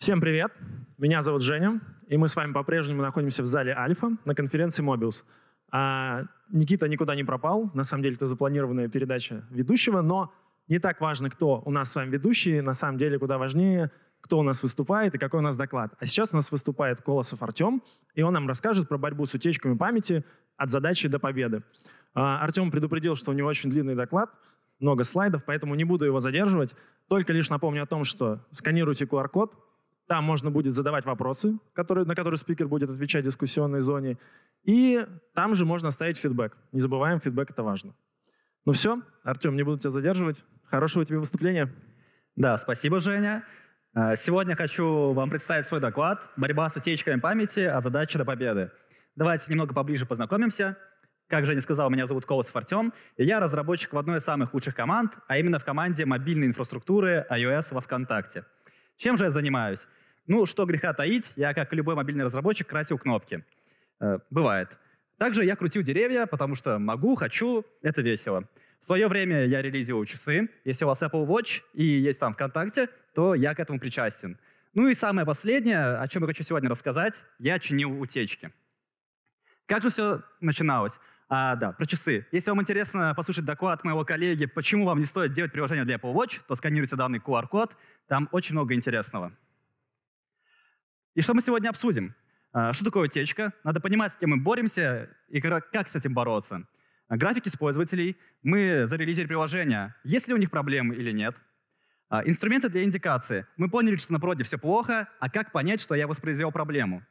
Всем привет! Меня зовут Женя, и мы с вами по-прежнему находимся в зале Альфа на конференции Mobius. А, Никита никуда не пропал. На самом деле это запланированная передача ведущего, но не так важно, кто у нас сам ведущий. На самом деле куда важнее, кто у нас выступает и какой у нас доклад. А сейчас у нас выступает Колосов Артем, и он нам расскажет про борьбу с утечками памяти от задачи до победы. А, Артем предупредил, что у него очень длинный доклад, много слайдов, поэтому не буду его задерживать. Только лишь напомню о том, что сканируйте QR-код, там можно будет задавать вопросы, которые, на которые спикер будет отвечать в дискуссионной зоне. И там же можно оставить фидбэк. Не забываем, фидбэк это важно. Ну все, Артем, не буду тебя задерживать. Хорошего тебе выступления. Да, спасибо, Женя. А, сегодня хочу вам представить свой доклад «Борьба с утечками памяти от задачи до победы». Давайте немного поближе познакомимся. Как Женя сказал, меня зовут Колосов Артем, и я разработчик в одной из самых лучших команд, а именно в команде мобильной инфраструктуры iOS во ВКонтакте. Чем же я занимаюсь? Ну, что греха таить, я, как любой мобильный разработчик, красил кнопки. Э, бывает. Также я крутил деревья, потому что могу, хочу, это весело. В свое время я релизил часы. Если у вас Apple Watch и есть там ВКонтакте, то я к этому причастен. Ну и самое последнее, о чем я хочу сегодня рассказать, я чинил утечки. Как же все начиналось? А, да, про часы. Если вам интересно послушать доклад моего коллеги, почему вам не стоит делать приложение для Apple Watch, то сканируйте данный QR-код, там очень много интересного. И что мы сегодня обсудим? А, что такое утечка? Надо понимать, с кем мы боремся и как с этим бороться. А, Графики пользователей. Мы зарелизили приложение. Есть ли у них проблемы или нет? А, инструменты для индикации. Мы поняли, что на проде все плохо, а как понять, что я воспроизвел проблему?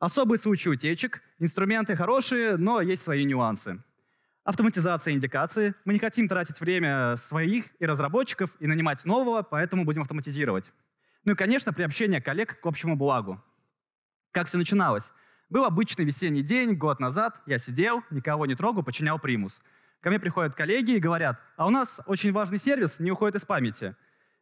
Особый случай утечек. Инструменты хорошие, но есть свои нюансы. Автоматизация индикации. Мы не хотим тратить время своих и разработчиков и нанимать нового, поэтому будем автоматизировать. Ну и, конечно, приобщение коллег к общему благу. Как все начиналось? Был обычный весенний день, год назад, я сидел, никого не трогал, подчинял примус. Ко мне приходят коллеги и говорят, а у нас очень важный сервис, не уходит из памяти.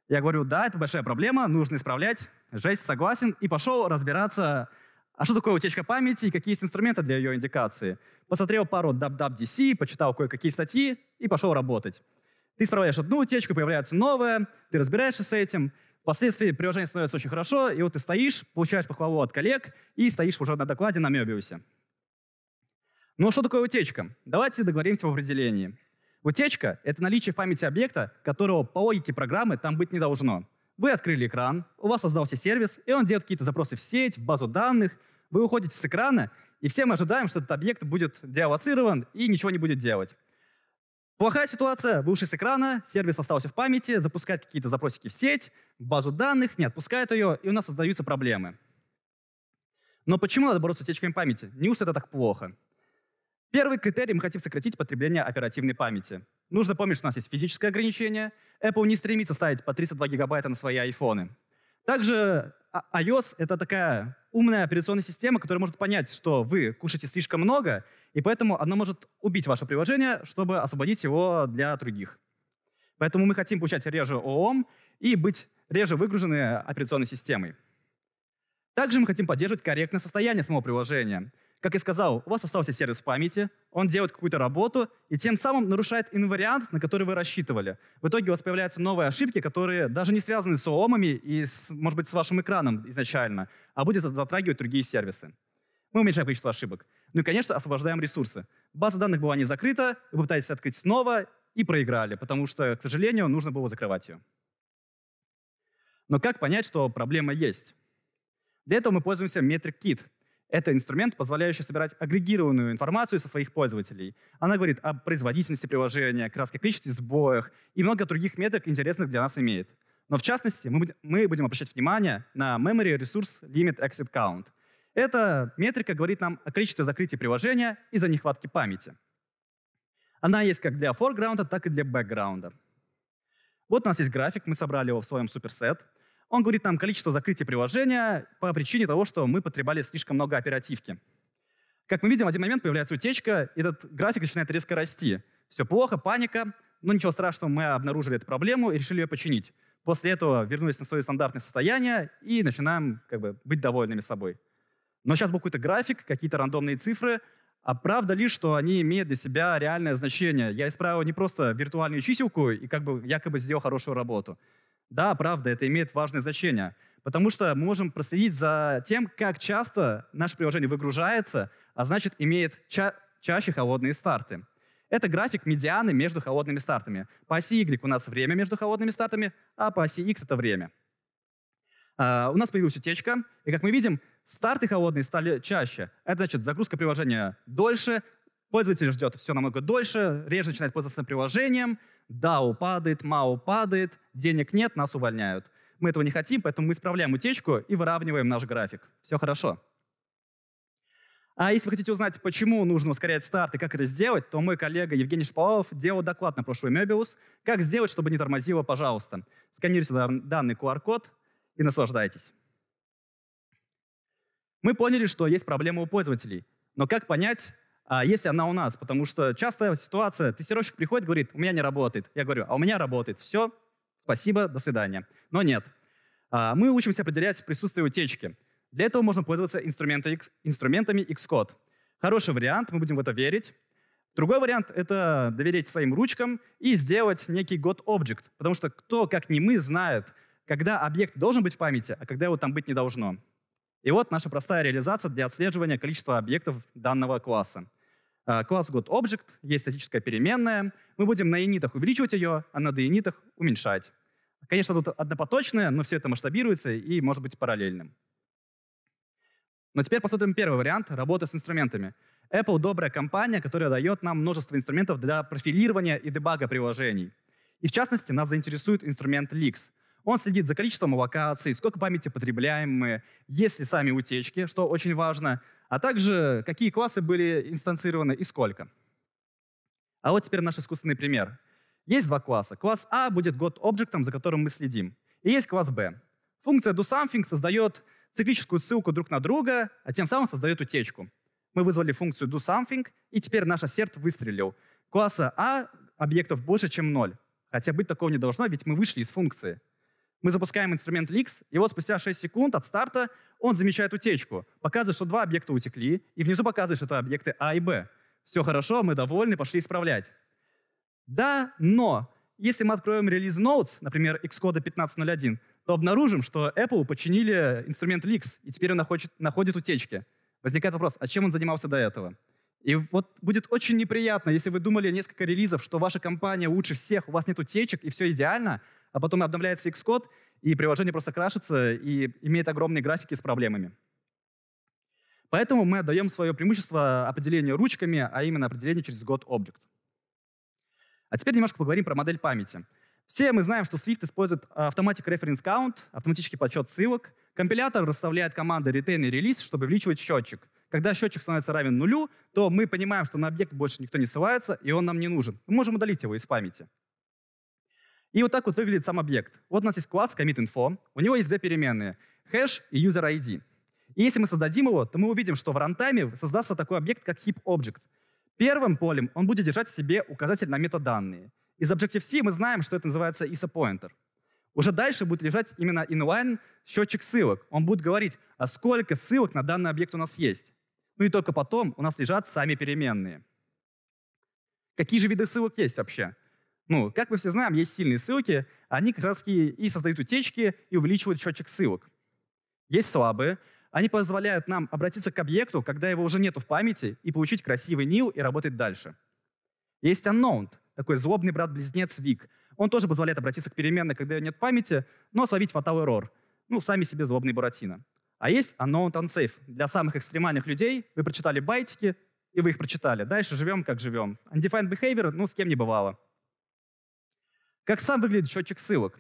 Я говорю, да, это большая проблема, нужно исправлять, жесть, согласен, и пошел разбираться, а что такое утечка памяти и какие есть инструменты для ее индикации. Посмотрел пару WWDC, почитал кое-какие статьи и пошел работать. Ты исправляешь одну утечку, появляется новая, ты разбираешься с этим — Впоследствии приложение становится очень хорошо, и вот ты стоишь, получаешь похвалу от коллег и стоишь уже на докладе на Мебиусе. Ну а что такое утечка? Давайте договоримся в определении. Утечка — это наличие в памяти объекта, которого по логике программы там быть не должно. Вы открыли экран, у вас создался сервис, и он делает какие-то запросы в сеть, в базу данных. Вы уходите с экрана, и все мы ожидаем, что этот объект будет диалоцирован и ничего не будет делать. Плохая ситуация, вы ушли с экрана, сервис остался в памяти, запускает какие-то запросики в сеть, базу данных, не отпускает ее, и у нас создаются проблемы. Но почему надо бороться с утечками памяти? Неужто это так плохо? Первый критерий мы хотим сократить потребление оперативной памяти. Нужно помнить, что у нас есть физическое ограничение. Apple не стремится ставить по 32 гигабайта на свои айфоны. Также а, iOS — это такая умная операционная система, которая может понять, что вы кушаете слишком много, и поэтому она может убить ваше приложение, чтобы освободить его для других. Поэтому мы хотим получать реже ООМ и быть реже выгружены операционной системой. Также мы хотим поддерживать корректное состояние самого приложения. Как я сказал, у вас остался сервис памяти, он делает какую-то работу и тем самым нарушает инвариант, на который вы рассчитывали. В итоге у вас появляются новые ошибки, которые даже не связаны с ООМами и, с, может быть, с вашим экраном изначально, а будет затрагивать другие сервисы. Мы уменьшаем количество ошибок. Ну и, конечно, освобождаем ресурсы. База данных была не закрыта, вы пытаетесь открыть снова и проиграли, потому что, к сожалению, нужно было закрывать ее. Но как понять, что проблема есть? Для этого мы пользуемся MetricKit — это инструмент, позволяющий собирать агрегированную информацию со своих пользователей. Она говорит о производительности приложения, краске количестве сбоях и много других метрик, интересных для нас имеет. Но в частности, мы, будем обращать внимание на Memory Resource Limit Exit Count. Эта метрика говорит нам о количестве закрытий приложения из-за нехватки памяти. Она есть как для форграунда, так и для бэкграунда. Вот у нас есть график, мы собрали его в своем суперсет — он говорит нам количество закрытий приложения по причине того, что мы потребляли слишком много оперативки. Как мы видим, в один момент появляется утечка, и этот график начинает резко расти. Все плохо, паника, но ничего страшного, мы обнаружили эту проблему и решили ее починить. После этого вернулись на свое стандартное состояние и начинаем как бы, быть довольными собой. Но сейчас был какой-то график, какие-то рандомные цифры, а правда ли, что они имеют для себя реальное значение? Я исправил не просто виртуальную чиселку и как бы якобы сделал хорошую работу. Да, правда, это имеет важное значение, потому что мы можем проследить за тем, как часто наше приложение выгружается, а значит имеет ча чаще холодные старты. Это график медианы между холодными стартами. По оси Y у нас время между холодными стартами, а по оси X это время. Uh, у нас появилась утечка, и как мы видим, старты холодные стали чаще. Это значит, загрузка приложения дольше, пользователь ждет все намного дольше, реже начинает пользоваться приложением, DAO падает, MAO падает, денег нет, нас увольняют. Мы этого не хотим, поэтому мы исправляем утечку и выравниваем наш график. Все хорошо. А если вы хотите узнать, почему нужно ускорять старт и как это сделать, то мой коллега Евгений Шпалов делал доклад на прошлый Мебиус «Как сделать, чтобы не тормозило, пожалуйста». Сканируйте данный QR-код и наслаждайтесь. Мы поняли, что есть проблема у пользователей. Но как понять, а, если она у нас, потому что частая ситуация, тестировщик приходит, говорит, у меня не работает. Я говорю, а у меня работает. Все, спасибо, до свидания. Но нет. А, мы учимся определять присутствие утечки. Для этого можно пользоваться инструментами, Xcode. Хороший вариант, мы будем в это верить. Другой вариант — это доверить своим ручкам и сделать некий год object, потому что кто, как не мы, знает, когда объект должен быть в памяти, а когда его там быть не должно. И вот наша простая реализация для отслеживания количества объектов данного класса. А, класс год object, есть статическая переменная. Мы будем на юнитах увеличивать ее, а на доюнитах уменьшать. Конечно, тут однопоточное, но все это масштабируется и может быть параллельным. Но теперь посмотрим первый вариант — работы с инструментами. Apple — добрая компания, которая дает нам множество инструментов для профилирования и дебага приложений. И в частности, нас заинтересует инструмент Leaks. Он следит за количеством локаций, сколько памяти потребляем мы, есть ли сами утечки, что очень важно — а также какие классы были инстанцированы и сколько. А вот теперь наш искусственный пример. Есть два класса. Класс А будет год объектом, за которым мы следим. И есть класс Б. Функция doSomething создает циклическую ссылку друг на друга, а тем самым создает утечку. Мы вызвали функцию doSomething, и теперь наш ассерт выстрелил. Класса А объектов больше, чем 0. Хотя быть такого не должно, ведь мы вышли из функции. Мы запускаем инструмент Leaks, и вот спустя 6 секунд от старта он замечает утечку, показывает, что два объекта утекли, и внизу показывает, что это объекты А и Б. Все хорошо, мы довольны, пошли исправлять. Да, но если мы откроем релиз Notes, например, Xcode 15.01, то обнаружим, что Apple починили инструмент Leaks, и теперь он находит, находит утечки. Возникает вопрос, а чем он занимался до этого? И вот будет очень неприятно, если вы думали несколько релизов, что ваша компания лучше всех, у вас нет утечек и все идеально, а потом обновляется Xcode, и приложение просто крашится и имеет огромные графики с проблемами. Поэтому мы отдаем свое преимущество определению ручками, а именно определению через год Object. А теперь немножко поговорим про модель памяти. Все мы знаем, что Swift использует Automatic Reference Count, автоматический подсчет ссылок. Компилятор расставляет команды retain и release, чтобы увеличивать счетчик. Когда счетчик становится равен нулю, то мы понимаем, что на объект больше никто не ссылается, и он нам не нужен. Мы можем удалить его из памяти. И вот так вот выглядит сам объект. Вот у нас есть класс CommitInfo, у него есть две переменные — хэш и user-id. И если мы создадим его, то мы увидим, что в рантайме создастся такой объект, как heap-object. Первым полем он будет держать в себе указатель на метаданные. Из Objective-C мы знаем, что это называется ISO-pointer. Уже дальше будет лежать именно inline счетчик ссылок. Он будет говорить, а сколько ссылок на данный объект у нас есть. Ну и только потом у нас лежат сами переменные. Какие же виды ссылок есть вообще? Ну, как мы все знаем, есть сильные ссылки, они как раз и создают утечки, и увеличивают счетчик ссылок. Есть слабые, они позволяют нам обратиться к объекту, когда его уже нету в памяти, и получить красивый нил и работать дальше. Есть unknown, такой злобный брат-близнец Вик. Он тоже позволяет обратиться к переменной, когда ее нет в памяти, но словить fatal error. Ну, сами себе злобный Буратино. А есть unknown unsafe. Для самых экстремальных людей вы прочитали байтики, и вы их прочитали. Дальше живем, как живем. Undefined behavior, ну, с кем не бывало. Как сам выглядит счетчик ссылок?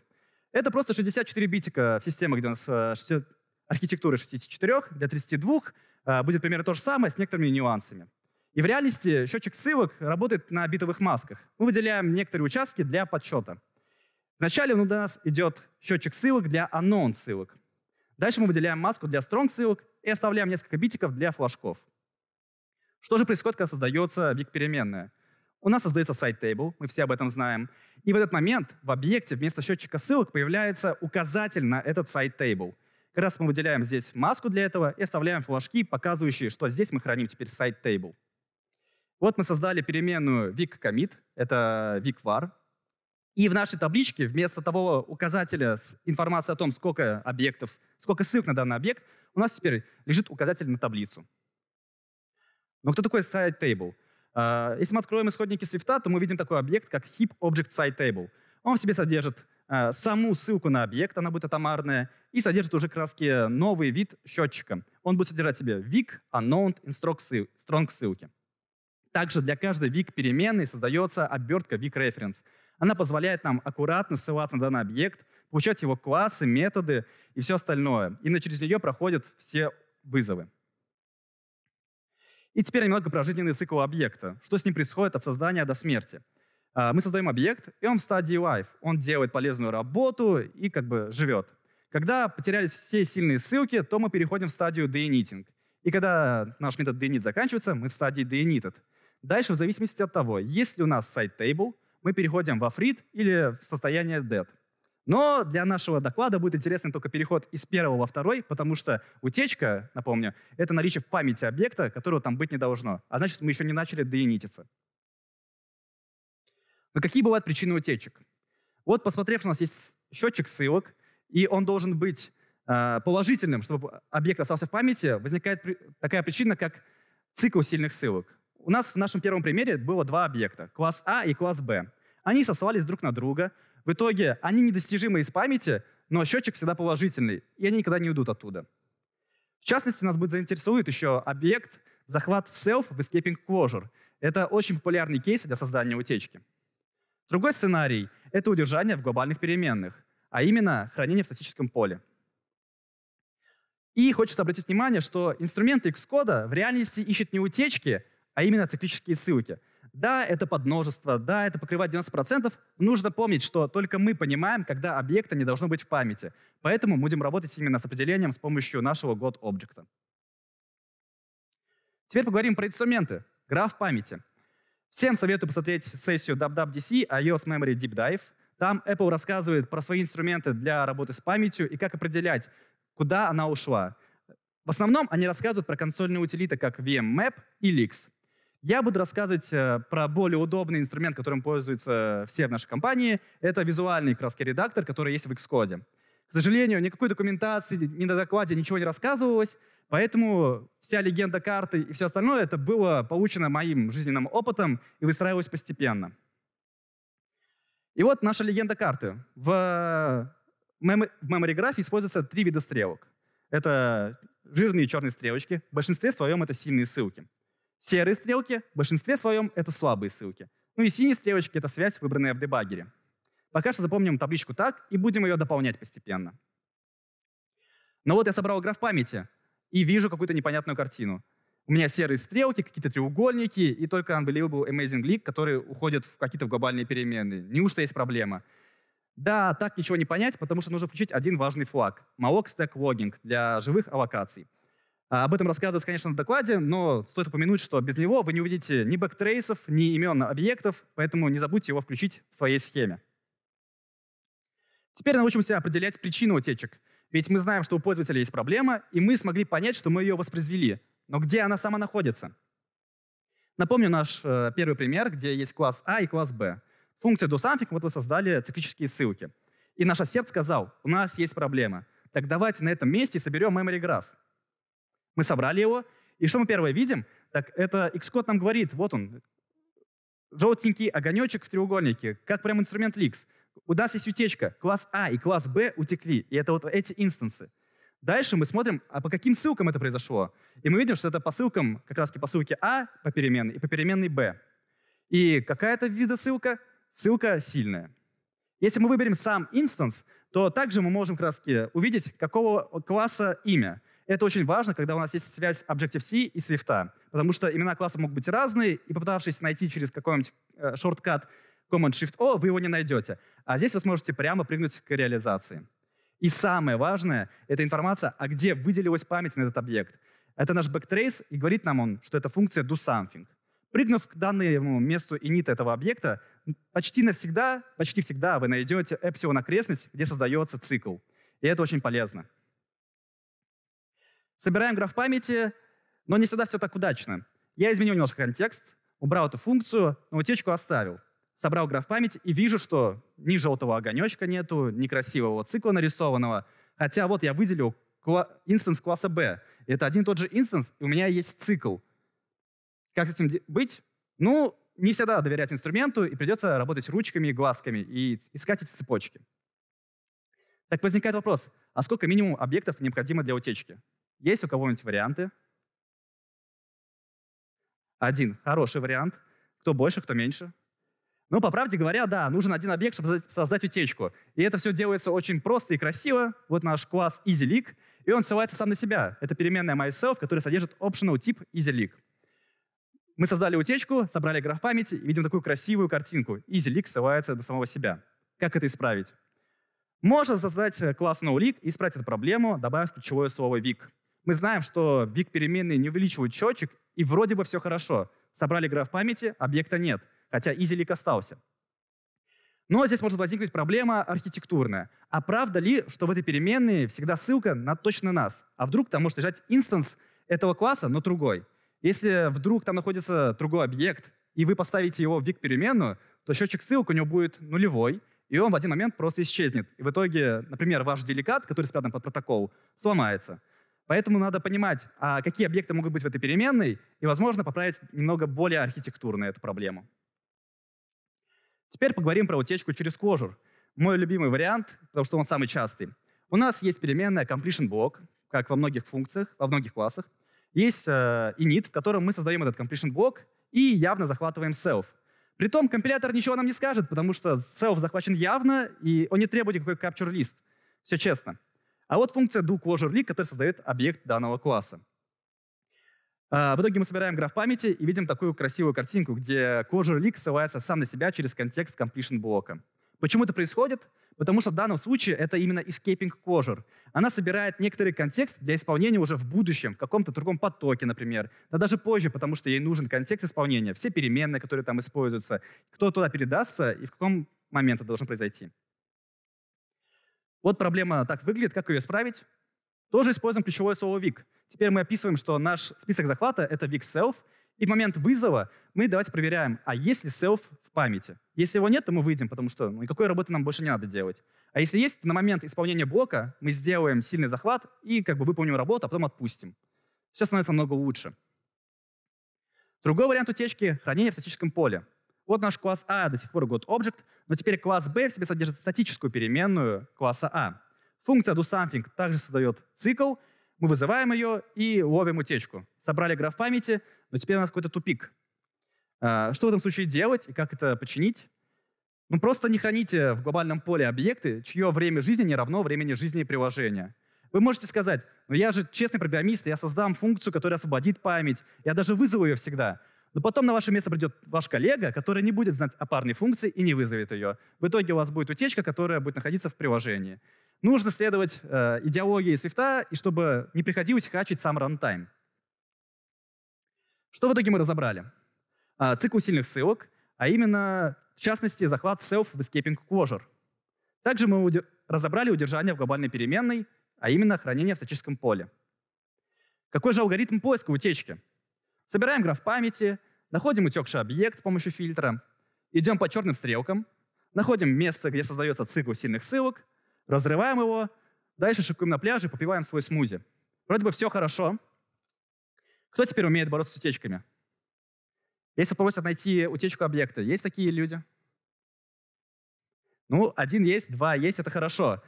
Это просто 64 битика в системе, где у нас 60, архитектуры 64, для 32 э, будет примерно то же самое с некоторыми нюансами. И в реальности счетчик ссылок работает на битовых масках. Мы выделяем некоторые участки для подсчета. Вначале у нас идет счетчик ссылок для анонс ссылок. Дальше мы выделяем маску для strong ссылок и оставляем несколько битиков для флажков. Что же происходит, когда создается биг переменная? У нас создается сайт-тейбл, мы все об этом знаем. И в этот момент в объекте вместо счетчика ссылок появляется указатель на этот сайт-тейбл. Как раз мы выделяем здесь маску для этого и оставляем флажки, показывающие, что здесь мы храним теперь сайт-тейбл. Вот мы создали переменную vic_commit, это vic_var. И в нашей табличке вместо того указателя с информацией о том, сколько объектов, сколько ссылок на данный объект, у нас теперь лежит указатель на таблицу. Но кто такой сайт-тейбл? А, если мы откроем исходники Swift, то мы видим такой объект, как heap object Side table. Он в себе содержит а, саму ссылку на объект, она будет атомарная, и содержит уже краски э, новый вид счетчика. Он будет содержать в себе вик, unknown и strong ссылки. Также для каждой вик переменной создается обертка вик reference. Она позволяет нам аккуратно ссылаться на данный объект, получать его классы, методы и все остальное. Именно через нее проходят все вызовы. И теперь немного про жизненный цикл объекта. Что с ним происходит от создания до смерти? А, мы создаем объект, и он в стадии life. Он делает полезную работу и как бы живет. Когда потерялись все сильные ссылки, то мы переходим в стадию deinitting. И когда наш метод deinit заканчивается, мы в стадии deinited. Дальше, в зависимости от того, есть ли у нас сайт table, мы переходим во фрид или в состояние dead. Но для нашего доклада будет интересен только переход из первого во второй, потому что утечка, напомню, это наличие в памяти объекта, которого там быть не должно. А значит, мы еще не начали доинититься. Но какие бывают причины утечек? Вот, посмотрев, у нас есть счетчик ссылок, и он должен быть а, положительным, чтобы объект остался в памяти, возникает такая причина, как цикл сильных ссылок. У нас в нашем первом примере было два объекта — класс А и класс Б. Они сослались друг на друга — в итоге они недостижимы из памяти, но счетчик всегда положительный, и они никогда не уйдут оттуда. В частности, нас будет заинтересует еще объект захват self в escaping closure. Это очень популярный кейс для создания утечки. Другой сценарий — это удержание в глобальных переменных, а именно хранение в статическом поле. И хочется обратить внимание, что инструменты Xcode в реальности ищут не утечки, а именно циклические ссылки. Да, это подмножество, да, это покрывает 90%. Нужно помнить, что только мы понимаем, когда объекта не должно быть в памяти. Поэтому будем работать именно с определением с помощью нашего God объекта. Теперь поговорим про инструменты. Граф памяти. Всем советую посмотреть сессию WWDC iOS Memory Deep Dive. Там Apple рассказывает про свои инструменты для работы с памятью и как определять, куда она ушла. В основном они рассказывают про консольные утилиты, как VMMap и Leaks. Я буду рассказывать э, про более удобный инструмент, которым пользуются все в нашей компании. Это визуальный краски редактор, который есть в Xcode. К сожалению, никакой документации, ни на докладе ничего не рассказывалось, поэтому вся легенда карты и все остальное это было получено моим жизненным опытом и выстраивалось постепенно. И вот наша легенда карты. В, мем- в memory графе используются три вида стрелок. Это жирные черные стрелочки, в большинстве своем это сильные ссылки. Серые стрелки в большинстве своем — это слабые ссылки. Ну и синие стрелочки — это связь, выбранная в дебагере. Пока что запомним табличку так и будем ее дополнять постепенно. Но вот я собрал граф памяти и вижу какую-то непонятную картину. У меня серые стрелки, какие-то треугольники и только Unbelievable Amazing leak, которые уходят в какие-то глобальные перемены. Неужто есть проблема? Да, так ничего не понять, потому что нужно включить один важный флаг — malloc stack logging для живых аллокаций — а, об этом рассказывается, конечно, на докладе, но стоит упомянуть, что без него вы не увидите ни бэктрейсов, ни имен объектов, поэтому не забудьте его включить в своей схеме. Теперь научимся определять причину утечек. Ведь мы знаем, что у пользователя есть проблема, и мы смогли понять, что мы ее воспроизвели. Но где она сама находится? Напомню наш э, первый пример, где есть класс А и класс Б. Функция doSomething, вот вы создали циклические ссылки. И наш сердце сказал, у нас есть проблема. Так давайте на этом месте соберем memory граф. Мы собрали его, и что мы первое видим? Так это Xcode нам говорит, вот он, желтенький огонечек в треугольнике, как прям инструмент Lix. У нас есть утечка. Класс А и класс Б утекли. И это вот эти инстансы. Дальше мы смотрим, а по каким ссылкам это произошло. И мы видим, что это по ссылкам, как раз по ссылке А по переменной и по переменной Б. И какая-то вида ссылка? Ссылка сильная. Если мы выберем сам инстанс, то также мы можем как раз увидеть, какого класса имя. Это очень важно, когда у нас есть связь Objective-C и Swift, потому что имена классов могут быть разные, и попытавшись найти через какой-нибудь э, шорткат Command-Shift-O, вы его не найдете. А здесь вы сможете прямо прыгнуть к реализации. И самое важное — это информация, а где выделилась память на этот объект. Это наш бэктрейс, и говорит нам он, что это функция do something. Прыгнув к данному месту init этого объекта, почти навсегда, почти всегда вы найдете epsilon окрестность, где создается цикл. И это очень полезно собираем граф памяти, но не всегда все так удачно. Я изменил немножко контекст, убрал эту функцию, но утечку оставил. Собрал граф памяти и вижу, что ни желтого огонечка нету, ни красивого цикла нарисованного. Хотя вот я выделил инстанс класса B. Это один и тот же инстанс, и у меня есть цикл. Как с этим быть? Ну, не всегда доверять инструменту, и придется работать ручками и глазками, и искать эти цепочки. Так возникает вопрос, а сколько минимум объектов необходимо для утечки? Есть у кого-нибудь варианты? Один хороший вариант. Кто больше, кто меньше. Но, ну, по правде говоря, да, нужен один объект, чтобы создать утечку. И это все делается очень просто и красиво. Вот наш класс EasyLeak, и он ссылается сам на себя. Это переменная myself, которая содержит optional тип EasyLeak. Мы создали утечку, собрали граф памяти и видим такую красивую картинку. EasyLeak ссылается на самого себя. Как это исправить? Можно создать э, класс NoLeak и исправить эту проблему, добавив ключевое слово Weak. Мы знаем, что вик переменные не увеличивают счетчик, и вроде бы все хорошо. Собрали граф памяти, объекта нет, хотя изилик остался. Но здесь может возникнуть проблема архитектурная. А правда ли, что в этой переменной всегда ссылка на точно нас? А вдруг там может лежать инстанс этого класса, но другой? Если вдруг там находится другой объект, и вы поставите его в вик переменную, то счетчик ссылок у него будет нулевой, и он в один момент просто исчезнет. И в итоге, например, ваш деликат, который спрятан под протокол, сломается. Поэтому надо понимать, а какие объекты могут быть в этой переменной, и, возможно, поправить немного более архитектурно эту проблему. Теперь поговорим про утечку через кожур. Мой любимый вариант, потому что он самый частый. У нас есть переменная completion block, как во многих функциях, во многих классах. Есть э, init, в котором мы создаем этот completion block и явно захватываем self. Притом компилятор ничего нам не скажет, потому что self захвачен явно, и он не требует никакой capture list. Все честно. А вот функция doClosureLeak, которая создает объект данного класса. А, в итоге мы собираем граф памяти и видим такую красивую картинку, где ClojureLeak ссылается сам на себя через контекст completion блока. Почему это происходит? Потому что в данном случае это именно escaping closure. Она собирает некоторый контекст для исполнения уже в будущем, в каком-то другом потоке, например. Да даже позже, потому что ей нужен контекст исполнения, все переменные, которые там используются, кто туда передастся и в каком момент это должно произойти. Вот проблема так выглядит, как ее исправить? Тоже используем ключевое слово «вик». Теперь мы описываем, что наш список захвата — это «вик self», и в момент вызова мы давайте проверяем, а есть ли self в памяти. Если его нет, то мы выйдем, потому что ну, никакой работы нам больше не надо делать. А если есть, то на момент исполнения блока мы сделаем сильный захват и как бы выполним работу, а потом отпустим. Все становится намного лучше. Другой вариант утечки — хранение в статическом поле. Вот наш класс А до сих пор GoodObject, но теперь класс B в себе содержит статическую переменную класса А. Функция doSomething также создает цикл, мы вызываем ее и ловим утечку. Собрали граф памяти, но теперь у нас какой-то тупик. А, что в этом случае делать и как это починить? Ну, просто не храните в глобальном поле объекты, чье время жизни не равно времени жизни приложения. Вы можете сказать, ну я же честный программист, я создам функцию, которая освободит память, я даже вызову ее всегда. Но потом на ваше место придет ваш коллега, который не будет знать о парной функции и не вызовет ее. В итоге у вас будет утечка, которая будет находиться в приложении. Нужно следовать э, идеологии свифта, и чтобы не приходилось хачить сам рантайм. Что в итоге мы разобрали? А, цикл сильных ссылок, а именно, в частности, захват self в escaping closure. Также мы уди- разобрали удержание в глобальной переменной, а именно хранение в статическом поле. Какой же алгоритм поиска утечки? Собираем граф памяти, находим утекший объект с помощью фильтра, идем по черным стрелкам, находим место, где создается цикл сильных ссылок, разрываем его, дальше шикуем на пляже, попиваем свой смузи. Вроде бы все хорошо. Кто теперь умеет бороться с утечками? Если попросят найти утечку объекта, есть такие люди? Ну, один есть, два есть, это хорошо.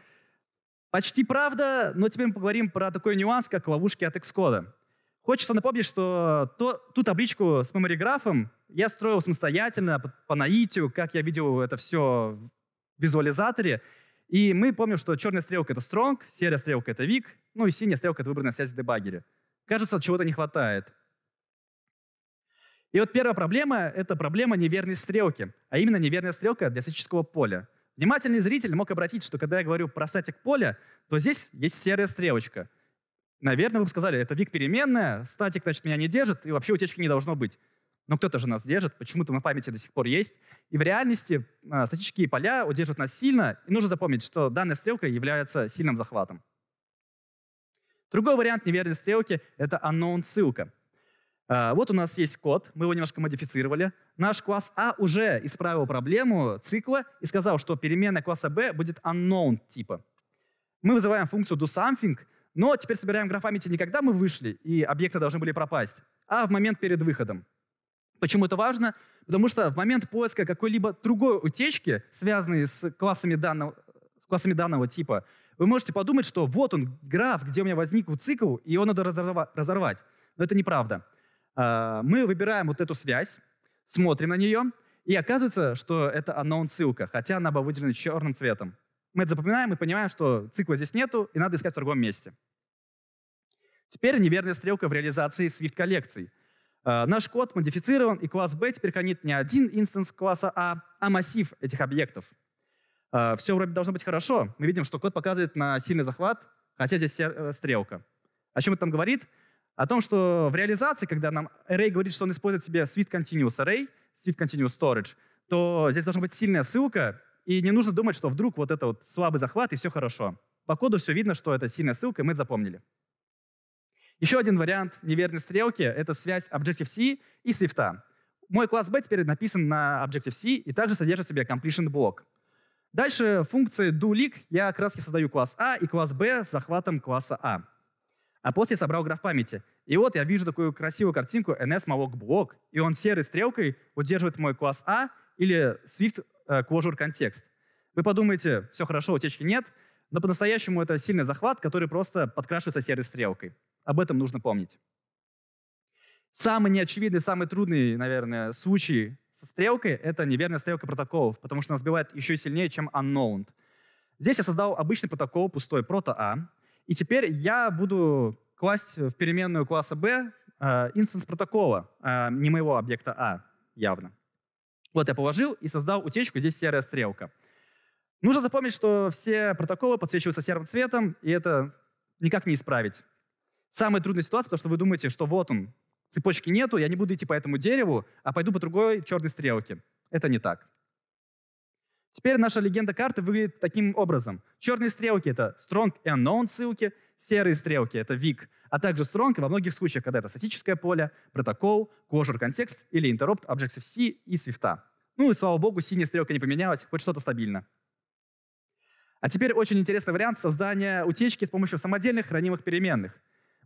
Почти правда, но теперь мы поговорим про такой нюанс, как ловушки от Xcode. Хочется напомнить, что то, ту табличку с графом я строил самостоятельно, по, по наитию, как я видел это все в визуализаторе. И мы помним, что черная стрелка — это strong, серая стрелка — это weak, ну и синяя стрелка — это выбранная связь в дебаггере. Кажется, чего-то не хватает. И вот первая проблема — это проблема неверной стрелки, а именно неверная стрелка для статического поля. Внимательный зритель мог обратить, что когда я говорю про статик поля, то здесь есть серая стрелочка — Наверное, вы бы сказали, это вик переменная, статик, значит, меня не держит, и вообще утечки не должно быть. Но кто-то же нас держит, почему-то мы в памяти до сих пор есть. И в реальности э, статические поля удерживают нас сильно, и нужно запомнить, что данная стрелка является сильным захватом. Другой вариант неверной стрелки — это unknown ссылка. Э, а, вот у нас есть код, мы его немножко модифицировали. Наш класс А уже исправил проблему цикла и сказал, что переменная класса Б будет unknown типа. Мы вызываем функцию do something. Но теперь собираем граф памяти не когда мы вышли, и объекты должны были пропасть, а в момент перед выходом. Почему это важно? Потому что в момент поиска какой-либо другой утечки, связанной с классами данного, с классами данного типа, вы можете подумать, что вот он, граф, где у меня возник цикл, и его надо разорвать. Но это неправда. А, мы выбираем вот эту связь, смотрим на нее, и оказывается, что это unknown ссылка, хотя она была выделена черным цветом. Мы это запоминаем и понимаем, что цикла здесь нету, и надо искать в другом месте. Теперь неверная стрелка в реализации Swift-коллекций. Э, наш код модифицирован, и класс B теперь хранит не один инстанс класса A, а, а массив этих объектов. Э, все вроде должно быть хорошо. Мы видим, что код показывает на сильный захват, хотя здесь э, стрелка. О чем это там говорит? О том, что в реализации, когда нам array говорит, что он использует себе Swift Continuous Array, Swift Continuous Storage, то здесь должна быть сильная ссылка, и не нужно думать, что вдруг вот это вот слабый захват, и все хорошо. По коду все видно, что это сильная ссылка, и мы это запомнили. Еще один вариант неверной стрелки — это связь Objective-C и Swift. Мой класс B теперь написан на Objective-C и также содержит в себе completion блок. Дальше функции do doLeak я краски создаю класс A а и класс B с захватом класса A. А. а после собрал граф памяти. И вот я вижу такую красивую картинку ns malloc блок, и он серой стрелкой удерживает мой класс A а или Swift э, Closure контекст. Вы подумаете, все хорошо, утечки нет — но по-настоящему это сильный захват, который просто подкрашивается серой стрелкой. Об этом нужно помнить. Самый неочевидный, самый трудный, наверное, случай со стрелкой — это неверная стрелка протоколов, потому что она сбивает еще сильнее, чем unknown. Здесь я создал обычный протокол пустой прото-а, и теперь я буду класть в переменную класса b инстанс э, протокола, э, не моего объекта а, явно. Вот я положил и создал утечку, здесь серая стрелка. Нужно запомнить, что все протоколы подсвечиваются серым цветом, и это никак не исправить. Самая трудная ситуация, потому что вы думаете, что вот он, цепочки нету, я не буду идти по этому дереву, а пойду по другой черной стрелке. Это не так. Теперь наша легенда карты выглядит таким образом. Черные стрелки — это strong и unknown ссылки, серые стрелки — это weak, а также strong во многих случаях, когда это статическое поле, протокол, closure контекст или interrupt Objective-C и Swift. Ну и, слава богу, синяя стрелка не поменялась, хоть что-то стабильно. А теперь очень интересный вариант создания утечки с помощью самодельных хранимых переменных.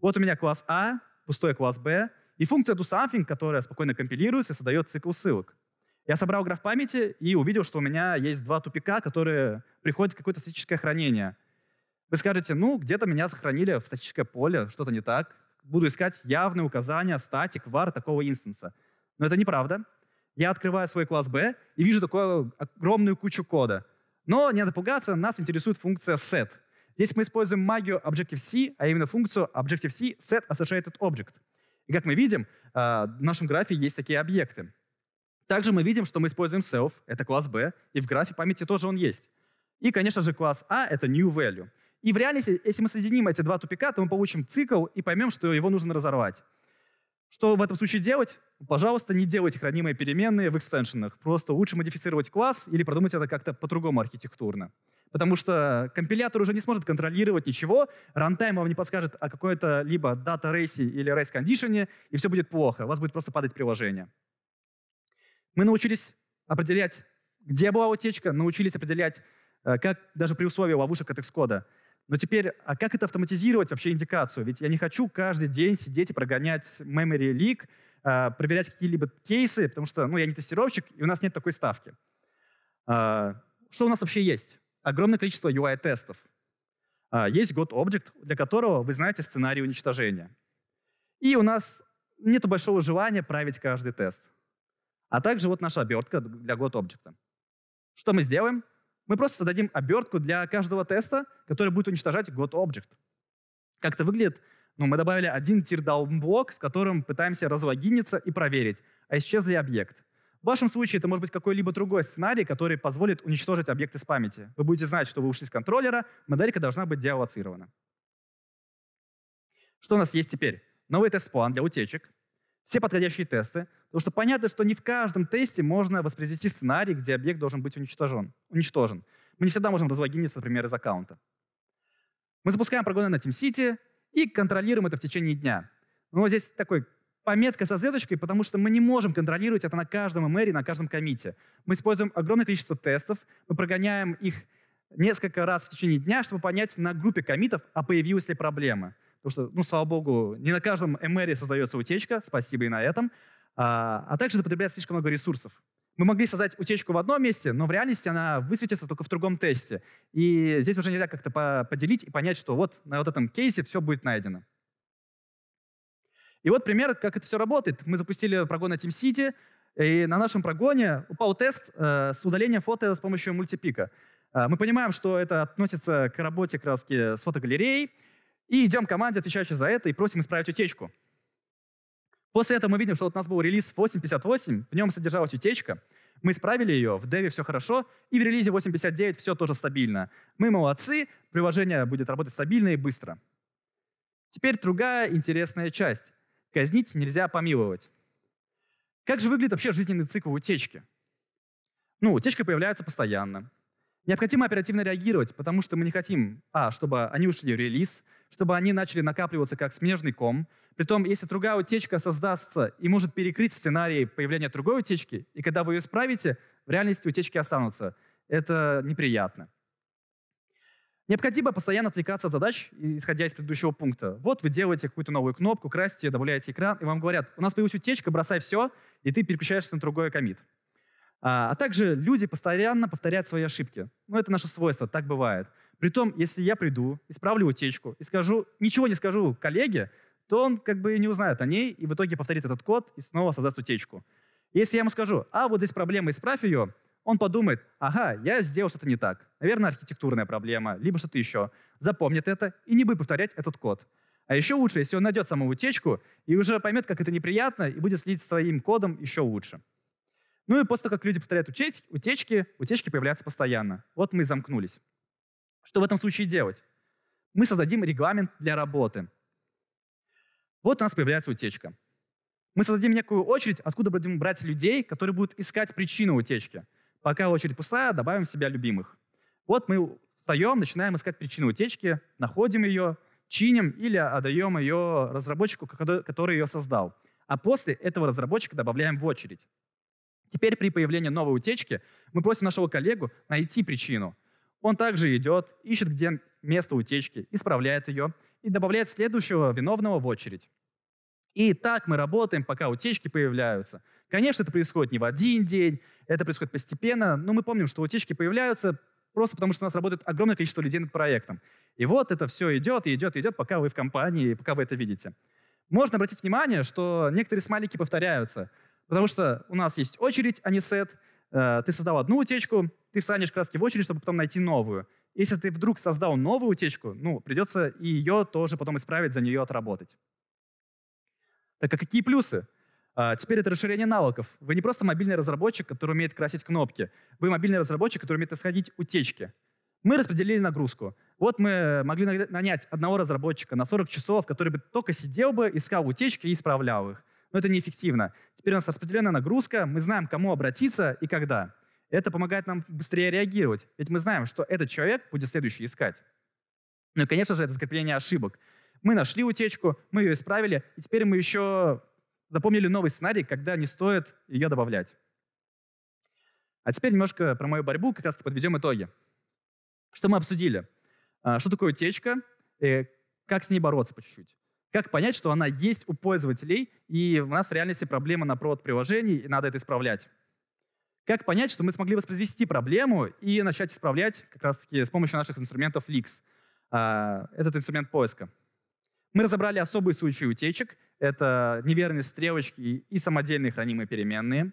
Вот у меня класс А, пустой класс Б, и функция doSomething, которая спокойно компилируется и создает цикл ссылок. Я собрал граф памяти и увидел, что у меня есть два тупика, которые приходят в какое-то статическое хранение. Вы скажете, ну, где-то меня сохранили в статическое поле, что-то не так. Буду искать явные указания, статик, var такого инстанса. Но это неправда. Я открываю свой класс B и вижу такую огромную кучу кода — но не надо пугаться, нас интересует функция set. Здесь мы используем магию Objective-C, а именно функцию Objective-C set associated object. И как мы видим, а, в нашем графе есть такие объекты. Также мы видим, что мы используем self, это класс B, и в графе памяти тоже он есть. И, конечно же, класс A а это new value. И в реальности, если мы соединим эти два тупика, то мы получим цикл и поймем, что его нужно разорвать. Что в этом случае делать? Пожалуйста, не делайте хранимые переменные в экстеншенах. Просто лучше модифицировать класс или продумать это как-то по-другому архитектурно. Потому что компилятор уже не сможет контролировать ничего, рантайм вам не подскажет о какой-то либо дата рейсе или race кондишене, и все будет плохо, у вас будет просто падать приложение. Мы научились определять, где была утечка, научились определять, э, как даже при условии ловушек от экс-кода, но теперь, а как это автоматизировать вообще индикацию? Ведь я не хочу каждый день сидеть и прогонять memory leak, а, проверять какие-либо кейсы, потому что ну, я не тестировщик, и у нас нет такой ставки. А, что у нас вообще есть? Огромное количество UI-тестов. А, есть год Object, для которого вы знаете сценарий уничтожения. И у нас нет большого желания править каждый тест. А также вот наша обертка для год Object. Что мы сделаем? Мы просто создадим обертку для каждого теста, который будет уничтожать God Object. Как это выглядит? Ну, мы добавили один teardown блок, в котором пытаемся разлогиниться и проверить, а исчез ли объект. В вашем случае это может быть какой-либо другой сценарий, который позволит уничтожить объект из памяти. Вы будете знать, что вы ушли с контроллера, моделька должна быть деаллоцирована. Что у нас есть теперь? Новый тест-план для утечек, все подходящие тесты, потому что понятно, что не в каждом тесте можно воспроизвести сценарий, где объект должен быть уничтожен. уничтожен. Мы не всегда можем разлогиниться, например, из аккаунта. Мы запускаем прогоны на TeamCity и контролируем это в течение дня. Но здесь такой пометка со звездочкой, потому что мы не можем контролировать это на каждом мэре, на каждом комите. Мы используем огромное количество тестов, мы прогоняем их несколько раз в течение дня, чтобы понять на группе комитов, а появилась ли проблема. Потому что, ну, слава богу, не на каждом MR создается утечка, спасибо и на этом. А, а также это потребляет слишком много ресурсов. Мы могли создать утечку в одном месте, но в реальности она высветится только в другом тесте. И здесь уже нельзя как-то по поделить и понять, что вот на вот этом кейсе все будет найдено. И вот пример, как это все работает. Мы запустили прогон на TeamCity, и на нашем прогоне упал тест э, с удалением фото с помощью мультипика. Э, мы понимаем, что это относится к работе краски с фотогалереей, и идем к команде, отвечающей за это, и просим исправить утечку. После этого мы видим, что вот у нас был релиз 8.58, в нем содержалась утечка. Мы исправили ее, в деве все хорошо, и в релизе 8.59 все тоже стабильно. Мы молодцы, приложение будет работать стабильно и быстро. Теперь другая интересная часть. Казнить нельзя помиловать. Как же выглядит вообще жизненный цикл утечки? Ну, утечка появляется постоянно. Необходимо оперативно реагировать, потому что мы не хотим, а, чтобы они ушли в релиз, чтобы они начали накапливаться как смежный ком. Притом, если другая утечка создастся и может перекрыть сценарий появления другой утечки, и когда вы ее исправите, в реальности утечки останутся. Это неприятно. Необходимо постоянно отвлекаться от задач, исходя из предыдущего пункта. Вот вы делаете какую-то новую кнопку, красите, добавляете экран, и вам говорят, у нас появилась утечка, бросай все, и ты переключаешься на другой комит. А, а также люди постоянно повторяют свои ошибки. Ну, это наше свойство, так бывает. Притом, если я приду, исправлю утечку и скажу, ничего не скажу коллеге, то он как бы не узнает о ней, и в итоге повторит этот код и снова создаст утечку. Если я ему скажу, а вот здесь проблема, исправь ее, он подумает, ага, я сделал что-то не так. Наверное, архитектурная проблема, либо что-то еще. Запомнит это и не будет повторять этот код. А еще лучше, если он найдет саму утечку и уже поймет, как это неприятно, и будет следить своим кодом еще лучше. Ну и после того, как люди повторяют утечки, утечки, утечки появляются постоянно. Вот мы и замкнулись. Что в этом случае делать? Мы создадим регламент для работы. Вот у нас появляется утечка. Мы создадим некую очередь, откуда будем брать людей, которые будут искать причину утечки. Пока очередь пустая, добавим себя любимых. Вот мы встаем, начинаем искать причину утечки, находим ее, чиним или отдаем ее разработчику, который ее создал. А после этого разработчика добавляем в очередь. Теперь при появлении новой утечки мы просим нашего коллегу найти причину. Он также идет, ищет где место утечки, исправляет ее и добавляет следующего виновного в очередь. И так мы работаем, пока утечки появляются. Конечно, это происходит не в один день, это происходит постепенно, но мы помним, что утечки появляются просто потому, что у нас работает огромное количество людей над проектом. И вот это все идет, и идет, и идет, пока вы в компании, пока вы это видите. Можно обратить внимание, что некоторые смайлики повторяются – Потому что у нас есть очередь, а не сет. Э, ты создал одну утечку, ты встанешь краски в очередь, чтобы потом найти новую. Если ты вдруг создал новую утечку, ну, придется и ее тоже потом исправить, за нее отработать. Так а какие плюсы? А, теперь это расширение навыков. Вы не просто мобильный разработчик, который умеет красить кнопки. Вы мобильный разработчик, который умеет исходить утечки. Мы распределили нагрузку. Вот мы могли нанять одного разработчика на 40 часов, который бы только сидел бы, искал утечки и исправлял их но это неэффективно. Теперь у нас распределенная нагрузка, мы знаем, кому обратиться и когда. Это помогает нам быстрее реагировать, ведь мы знаем, что этот человек будет следующий искать. Ну и, конечно же, это закрепление ошибок. Мы нашли утечку, мы ее исправили, и теперь мы еще запомнили новый сценарий, когда не стоит ее добавлять. А теперь немножко про мою борьбу, как раз подведем итоги. Что мы обсудили? А, что такое утечка, и как с ней бороться по чуть-чуть. Как понять, что она есть у пользователей, и у нас в реальности проблема на провод приложений, и надо это исправлять? Как понять, что мы смогли воспроизвести проблему и начать исправлять как раз-таки с помощью наших инструментов Leaks? А, этот инструмент поиска. Мы разобрали особые случаи утечек. Это неверные стрелочки и самодельные хранимые переменные.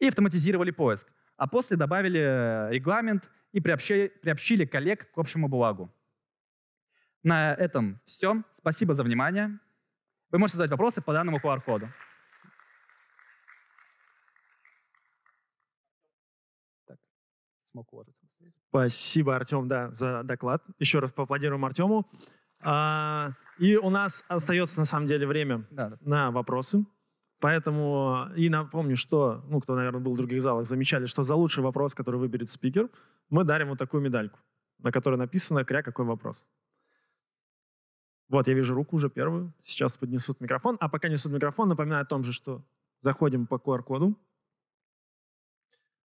И автоматизировали поиск. А после добавили э, регламент и приобщили коллег к общему благу. На этом все. Спасибо за внимание. Вы можете задать вопросы по данному QR-коду. Спасибо, Артем, да, за доклад. Еще раз поаплодируем Артему. А, и у нас остается на самом деле время да, да. на вопросы. Поэтому и напомню, что, ну, кто, наверное, был в других залах, замечали, что за лучший вопрос, который выберет спикер, мы дарим вот такую медальку, на которой написано, кря, какой вопрос. Вот, я вижу руку уже первую. Сейчас поднесут микрофон. А пока несут микрофон, напоминаю о том же, что заходим по QR-коду,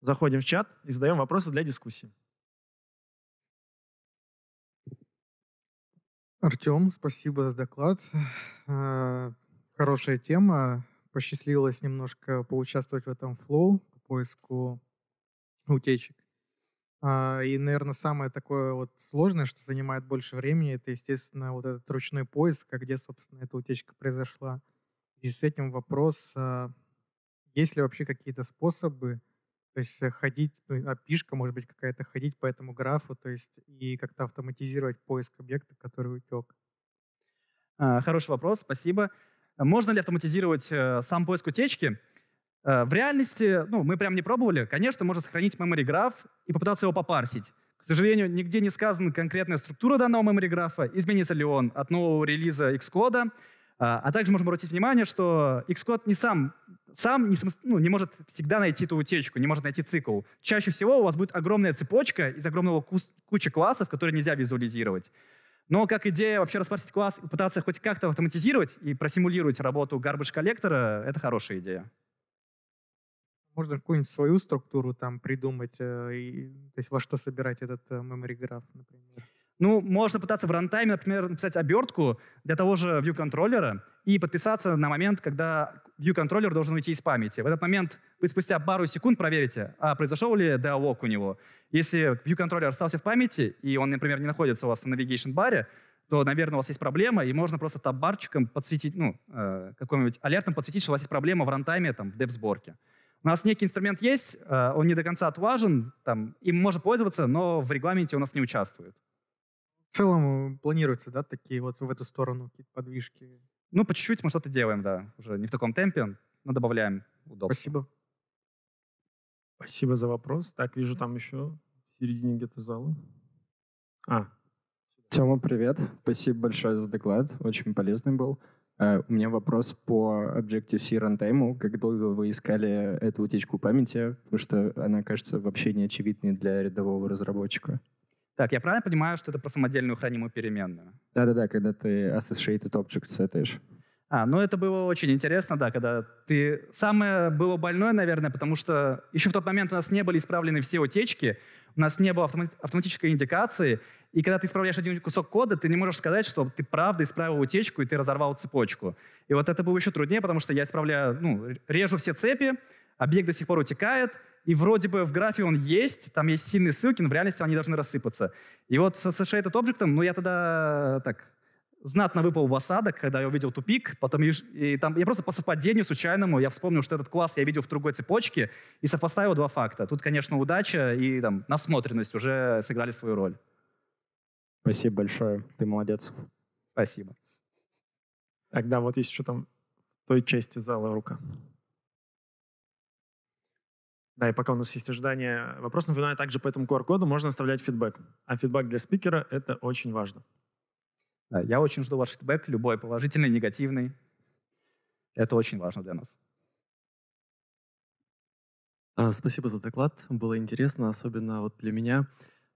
заходим в чат и задаем вопросы для дискуссии. Артем, спасибо за доклад. А, хорошая тема. Посчастливилось немножко поучаствовать в этом флоу по поиску утечек. А, и, наверное, самое такое вот сложное, что занимает больше времени, это, естественно, вот этот ручной поиск, а где, собственно, эта утечка произошла. И с этим вопрос, а, есть ли вообще какие-то способы, то есть э, ходить, ну, опишка, а, может быть, какая-то, ходить по этому графу, то есть и как-то автоматизировать поиск объекта, который утек? Хороший вопрос, спасибо. Можно ли автоматизировать э, сам поиск утечки? Э, в реальности, ну, мы прям не пробовали. Конечно, можно сохранить memory граф и попытаться его попарсить. К сожалению, нигде не сказана конкретная структура данного memory графа, изменится ли он от нового релиза Xcode. А, а также можем обратить внимание, что Xcode не сам, сам не, ну, не может всегда найти эту утечку, не может найти цикл. Чаще всего у вас будет огромная цепочка из огромного куч кучи классов, которые нельзя визуализировать. Но как идея вообще распарсить класс и пытаться хоть как-то автоматизировать и просимулировать работу garbage — это хорошая идея можно какую-нибудь свою структуру там придумать, э, и, то есть во что собирать этот э, memory graph, например? Ну, можно пытаться в рантайме, например, написать обертку для того же view-контроллера и подписаться на момент, когда view-контроллер должен уйти из памяти. В этот момент вы спустя пару секунд проверите, а произошел ли диалог у него. Если view-контроллер остался в памяти, и он, например, не находится у вас в navigation-баре, то, наверное, у вас есть проблема, и можно просто табарчиком подсветить, ну, э, каким-нибудь алертом подсветить, что у вас есть проблема в рантайме, там, в деп-сборке. сборке у нас некий инструмент есть, э, он не до конца отважен, там, им можно пользоваться, но в регламенте у нас не участвует. В целом э, планируется, да, такие вот в эту сторону какие-то подвижки? Ну, по чуть-чуть мы что-то делаем, да. Уже не в таком темпе, но добавляем удобства. Спасибо. Спасибо за вопрос. Так, вижу там еще в середине где-то зала. А. Тема, привет. Спасибо большое за доклад. Очень полезный был. Э, у меня вопрос по Objective-C runtime. Как долго вы искали эту утечку памяти? Потому что она кажется вообще неочевидной для рядового разработчика. Так, я правильно понимаю, что это про самодельную хранимую переменную? Да-да-да, когда ты associated object сетаешь. А, ну это было очень интересно, да, когда ты... Самое было больное, наверное, потому что еще в тот момент у нас не были исправлены все утечки, у нас не было автоматической индикации, и когда ты исправляешь один кусок кода, ты не можешь сказать, что ты правда исправил утечку, и ты разорвал цепочку. И вот это было еще труднее, потому что я исправляю, ну, режу все цепи, объект а до сих пор утекает, и вроде бы в графе он есть, там есть сильные ссылки, но в реальности они должны рассыпаться. И вот с этот объектом, ну, я тогда так знатно выпал в осадок, когда я увидел тупик. Потом и, и там, я просто по совпадению случайному, я вспомнил, что этот класс я видел в другой цепочке и сопоставил два факта. Тут, конечно, удача и там, насмотренность уже сыграли свою роль. Спасибо большое. Ты молодец. Спасибо. Тогда вот есть еще там в той части зала рука. Да, и пока у нас есть ожидание вопрос, напоминаю, также по этому QR-коду можно оставлять фидбэк. А фидбэк для спикера — это очень важно. Э, я очень жду ваш фидбэк, любой положительный, негативный. Это очень важно для нас. А, спасибо за доклад. Было интересно, особенно вот для меня,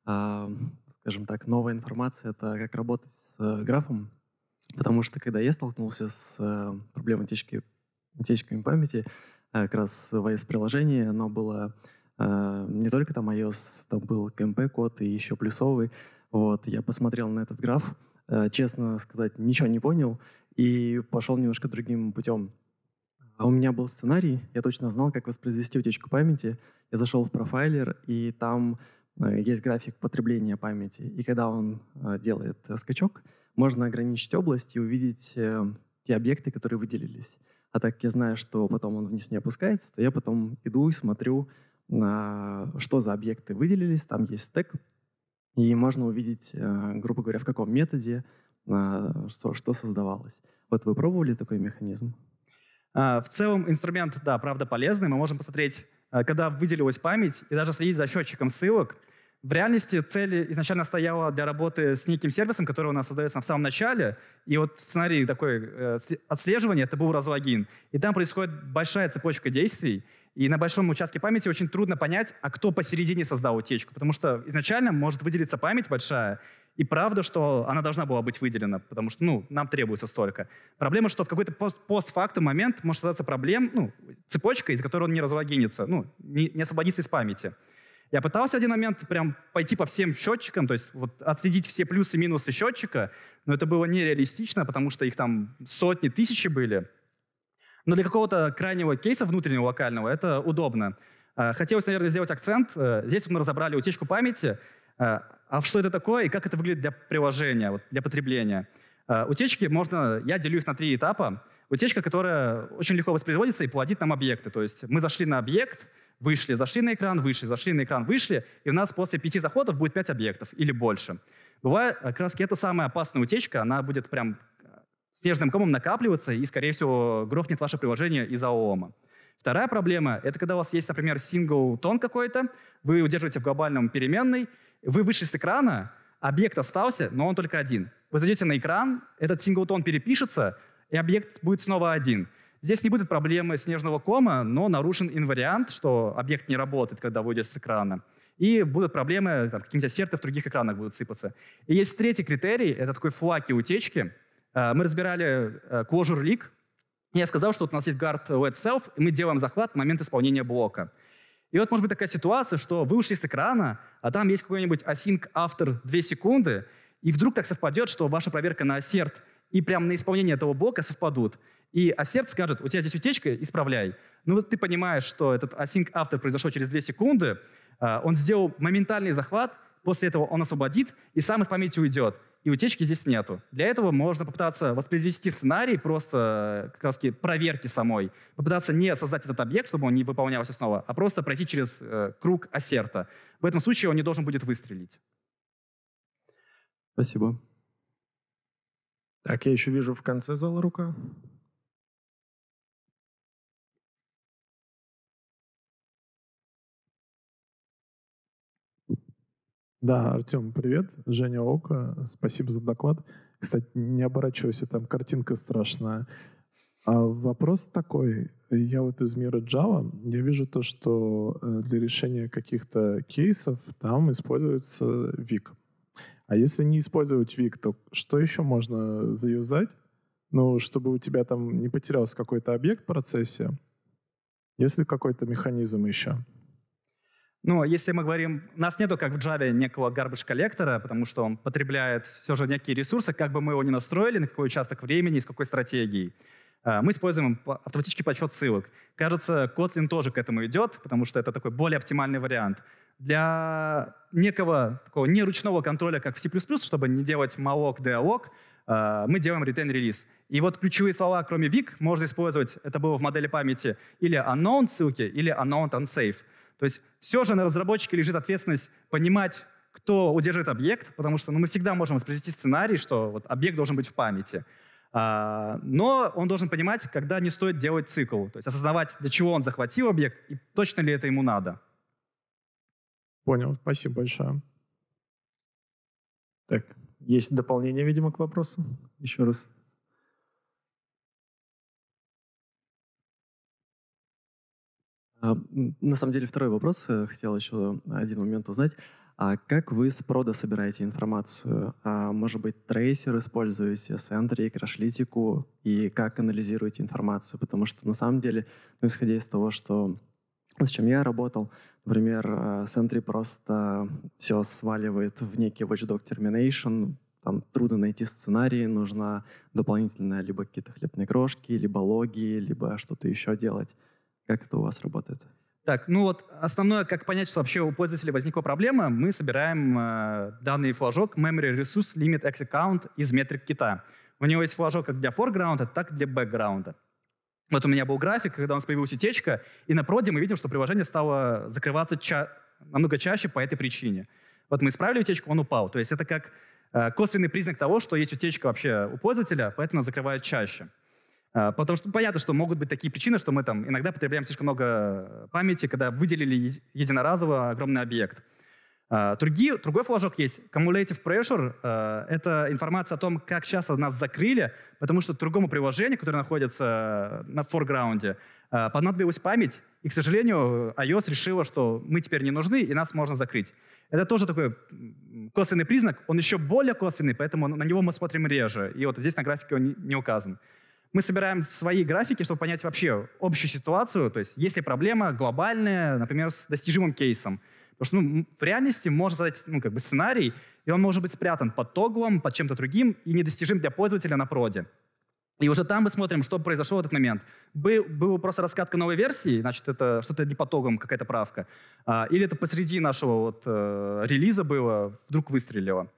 а, скажем так, новая информация — это как работать с э, графом, потому что когда я столкнулся с э, проблемой утечки, утечками памяти, а, как раз в iOS-приложении оно было не только там iOS, там был КМП-код и еще плюсовый, вот, я посмотрел на этот граф — Э, честно сказать, ничего не понял и пошел немножко другим путем. А у меня был сценарий, я точно знал, как воспроизвести утечку памяти. Я зашел в профайлер, и там э, есть график потребления памяти. И когда он э, делает скачок, можно ограничить область и увидеть те объекты, которые выделились. А так я знаю, что потом он вниз не опускается, то я потом иду и смотрю, что за объекты выделились, там есть стек, и можно увидеть, э, грубо говоря, в каком методе а, что, что создавалось. Вот вы пробовали такой механизм? А, в целом инструмент, да, правда полезный. Мы можем посмотреть, а, когда выделилась память, и даже следить за счетчиком ссылок. В реальности цель изначально стояла для работы с неким сервисом, который у нас создается в самом начале. И вот сценарий такой э, отслеживания — это был разлогин. И там происходит большая цепочка действий — и на большом участке памяти очень трудно понять, а кто посередине создал утечку, потому что изначально может выделиться память большая, и правда, что она должна была быть выделена, потому что ну, нам требуется столько. Проблема, что в какой-то постфактум момент может создаться проблем, ну, цепочка, из которой он не разлогинится, ну, не, не освободится из памяти. Я пытался один момент прям пойти по всем счетчикам, то есть вот отследить все плюсы и минусы счетчика, но это было нереалистично, потому что их там сотни, тысячи были. Но для какого-то крайнего кейса внутреннего, локального, это удобно. А, хотелось, наверное, сделать акцент. Э, здесь мы разобрали утечку памяти. А, а что это такое и как это выглядит для приложения, для потребления? А, утечки можно, я делю их на три этапа. Утечка, которая очень легко воспроизводится и плодит нам объекты. То есть мы зашли на объект, вышли, зашли на экран, вышли, зашли на экран, вышли, и у нас после пяти заходов будет пять объектов или больше. Бывает, э, как раз это самая опасная утечка, она будет прям снежным комом накапливаться, и, скорее всего, грохнет ваше приложение из-за ООМа. Вторая проблема — это когда у вас есть, например, сингл-тон какой-то, вы удерживаете в глобальном переменной, вы вышли с экрана, объект остался, но он только один. Вы зайдете на экран, этот сингл-тон перепишется, и объект будет снова один. Здесь не будет проблемы снежного кома, но нарушен инвариант, что объект не работает, когда вы с экрана. И будут проблемы, там, какие-нибудь ассерты в других экранах будут сыпаться. И есть третий критерий, это такой флаг и утечки — Э, мы разбирали Clojure э, Leak. Я сказал, что вот у нас есть guard let self, и мы делаем захват в момент исполнения блока. И вот может быть такая ситуация, что вы ушли с экрана, а там есть какой-нибудь async after 2 секунды, и вдруг так совпадет, что ваша проверка на assert и прямо на исполнение этого блока совпадут. И assert скажет, у тебя здесь утечка, исправляй. Ну вот ты понимаешь, что этот async after произошел через 2 секунды, э, он сделал моментальный захват, после этого он освободит, и сам из памяти уйдет и утечки здесь нету. Для этого можно попытаться воспроизвести сценарий просто э, как раз проверки самой, попытаться не создать этот объект, чтобы он не выполнялся снова, а просто пройти через э, круг ассерта. В этом случае он не должен будет выстрелить. Спасибо. Так, я еще вижу в конце зала рука. Да, Артем, привет. Женя Ока, спасибо за доклад. Кстати, не оборачивайся, там картинка страшная. А вопрос такой. Я вот из мира Java, я вижу то, что э, для решения каких-то кейсов там используется Vik. А если не использовать Vik, то что еще можно заюзать? Ну, чтобы у тебя там не потерялся какой-то объект в процессе. Есть ли какой-то механизм еще? Ну, если мы говорим, у нас нету как в Java некого garbage коллектора, потому что он потребляет все же некие ресурсы, как бы мы его ни настроили, на какой участок времени, с какой стратегией. Э, мы используем автоматический подсчет ссылок. Кажется, Kotlin тоже к этому идет, потому что это такой более оптимальный вариант. Для некого такого неручного контроля, как в C++, чтобы не делать malloc, dealloc, э, мы делаем retain release И вот ключевые слова, кроме VIC, можно использовать, это было в модели памяти, или unknown ссылки, или unknown unsafe. То есть все же на разработчике лежит ответственность понимать, кто удерживает объект, потому что ну, мы всегда можем воспроизвести сценарий, что вот объект должен быть в памяти. А, но он должен понимать, когда не стоит делать цикл, то есть осознавать, для чего он захватил объект и точно ли это ему надо. Понял, спасибо большое. Так, есть дополнение, видимо, к вопросу? Еще раз. А, на самом деле второй вопрос. Э, хотел еще один момент узнать. А как вы с прода собираете информацию? А, может быть, трейсер используете, Centric, Рашлитику? И как анализируете информацию? Потому что на самом деле, ну, исходя из того, что ну, с чем я работал, например, Sentry а, просто все сваливает в некий Watchdog Termination, там трудно найти сценарии, нужно дополнительная либо какие-то хлебные крошки, либо логи, либо что-то еще делать. Как это у вас работает? Так, ну вот основное, как понять, что вообще у пользователя возникла проблема, мы собираем э, данный флажок memory resource limit exit count из метрик кита. У него есть флажок как для форграунда, так и для бэкграунда. Вот у меня был график, когда у нас появилась утечка, и на проде мы видим, что приложение стало закрываться ча намного чаще по этой причине. Вот мы исправили утечку, он упал. То есть это как э, косвенный признак того, что есть утечка вообще у пользователя, поэтому закрывают чаще. А, потому что понятно, что могут быть такие причины, что мы там иногда потребляем слишком много э, памяти, когда выделили единоразово огромный объект. А, другие, другой флажок есть. Cumulative pressure а, — это информация о том, как часто нас закрыли, потому что другому приложению, которое находится на форграунде, понадобилась память, и, к сожалению, iOS решила, что мы теперь не нужны, и нас можно закрыть. Это тоже такой косвенный признак, он еще более косвенный, поэтому на него мы смотрим реже. И вот здесь на графике он не указан мы собираем свои графики, чтобы понять вообще общую ситуацию, то есть есть ли проблема глобальная, например, с достижимым кейсом. Потому что ну, в реальности можно задать ну, как бы сценарий, и он может быть спрятан под тоглом, под чем-то другим и недостижим для пользователя на проде. И уже там мы смотрим, что произошло в этот момент. Был, была просто раскатка новой версии, значит, это что-то не по тогам, какая-то правка. А, или это посреди нашего вот, э, релиза было, вдруг выстрелило.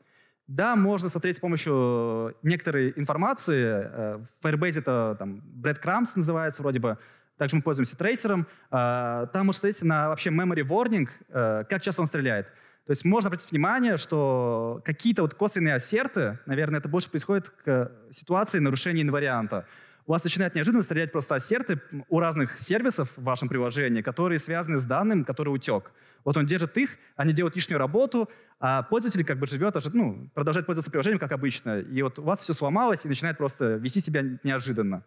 Да, можно смотреть с помощью э, некоторой информации. Э, в Firebase это там breadcrumbs называется вроде бы. Также мы пользуемся трейсером. Э, там можно смотреть на вообще memory warning, как часто он стреляет. То есть можно обратить внимание, что какие-то вот косвенные ассерты, наверное, это больше происходит к ситуации нарушения инварианта. У вас начинает неожиданно стрелять просто ассерты у разных сервисов в вашем приложении, которые связаны с данным, который утек. Вот он держит их, они делают лишнюю работу, а пользователь как бы живет, ну, продолжает пользоваться приложением, как обычно. И вот у вас все сломалось и начинает просто вести себя неожиданно.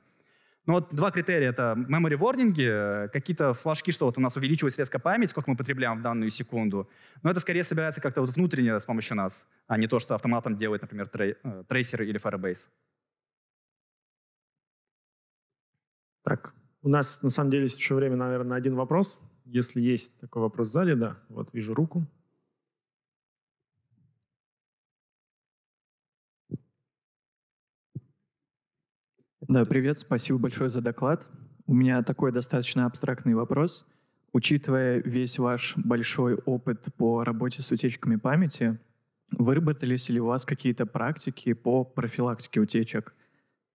Ну вот два критерия — это memory warning, э, какие-то флажки, что вот у нас увеличилась резко память, сколько мы потребляем в данную секунду. Но это скорее собирается как-то вот внутренне с помощью нас, а не то, что автоматом делает, например, трей, э, трейсер или Firebase. Так, у нас на самом деле есть еще время, наверное, на один вопрос. Если есть такой вопрос в зале, да, вот вижу руку. Да, привет, спасибо большое за доклад. У меня такой достаточно абстрактный вопрос. Учитывая весь ваш большой опыт по работе с утечками памяти, выработались ли у вас какие-то практики по профилактике утечек?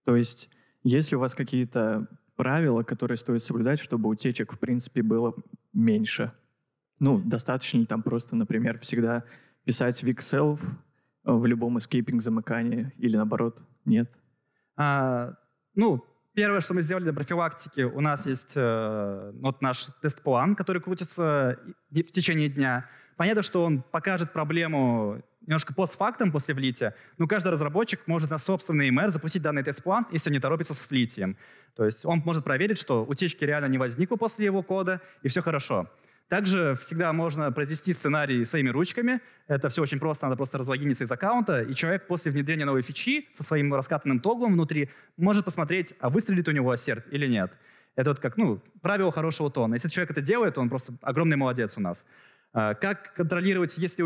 То есть есть ли у вас какие-то правила, которые стоит соблюдать, чтобы утечек, в принципе, было меньше. Ну, достаточно там просто, например, всегда писать weak self э, в любом escaping замыкании или наоборот, нет? А, ну, первое, что мы сделали для профилактики, у нас есть э, вот наш тест-план, который крутится в течение дня. Понятно, что он покажет проблему немножко постфактом после влития, но каждый разработчик может на собственный EMR запустить данный тест-план, если не торопится с влитием. То есть он может проверить, что утечки реально не возникло после его кода, и все хорошо. Также всегда можно произвести сценарий своими ручками. Это все очень просто, надо просто разлогиниться из аккаунта, и человек после внедрения новой фичи со своим раскатанным тоглом внутри может посмотреть, а выстрелит у него ассерт или нет. Это вот как, ну, правило хорошего тона. Если человек это делает, то он просто огромный молодец у нас. А как контролировать, если